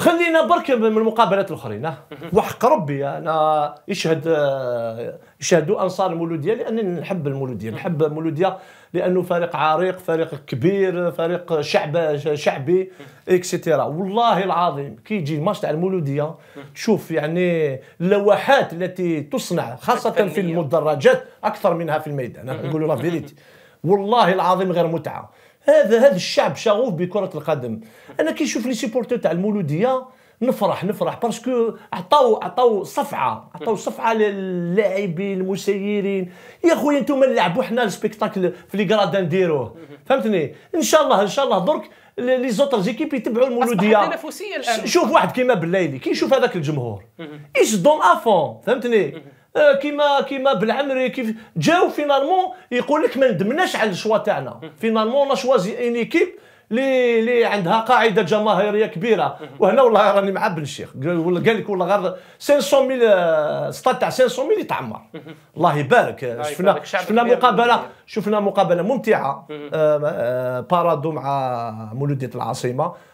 خلينا برك من المقابلات الاخرين وحق ربي انا يشهد آه، يشهدوا انصار المولوديه لاني نحب المولوديه نحب المولوديه لانه فريق عريق فريق كبير فريق شعب شعبي اكسترا والله العظيم كي يجي الماتش تاع المولوديه تشوف يعني اللوحات التي تصنع خاصه في المدرجات اكثر منها في الميدان نقولوا لا فيريتي والله العظيم غير متعه هذا هذا الشعب شغوف بكره القدم انا كي نشوف لي سيبورتو تاع المولوديه نفرح نفرح باسكو عطاو عطاو صفعه عطاو صفعه للاعبين المسيرين يا خويا انتم نلعبوا حنا السبيكتاكل في لي كرادا نديروه فهمتني ان شاء الله ان شاء الله درك لي زوتر زيكيب يتبعوا المولوديه شوف واحد كيما بالليلي كي يشوف هذاك الجمهور ايش دون افون فهمتني آه، كيما كيما بالعمري كيف جاو فينالمون يقول لك ما ندمناش على الشوا تاعنا فينالمون انا شوازي اون ايكيب اللي اللي عندها قاعده جماهيريه كبيره وهنا والله راني مع بن الشيخ قال لك والله غير 500 ستاد آه، تاع 500 اللي يتعمر الله يبارك شفنا شفنا مقابله شفنا مقابله ممتعه آه، بارادو مع مولوديه العاصمه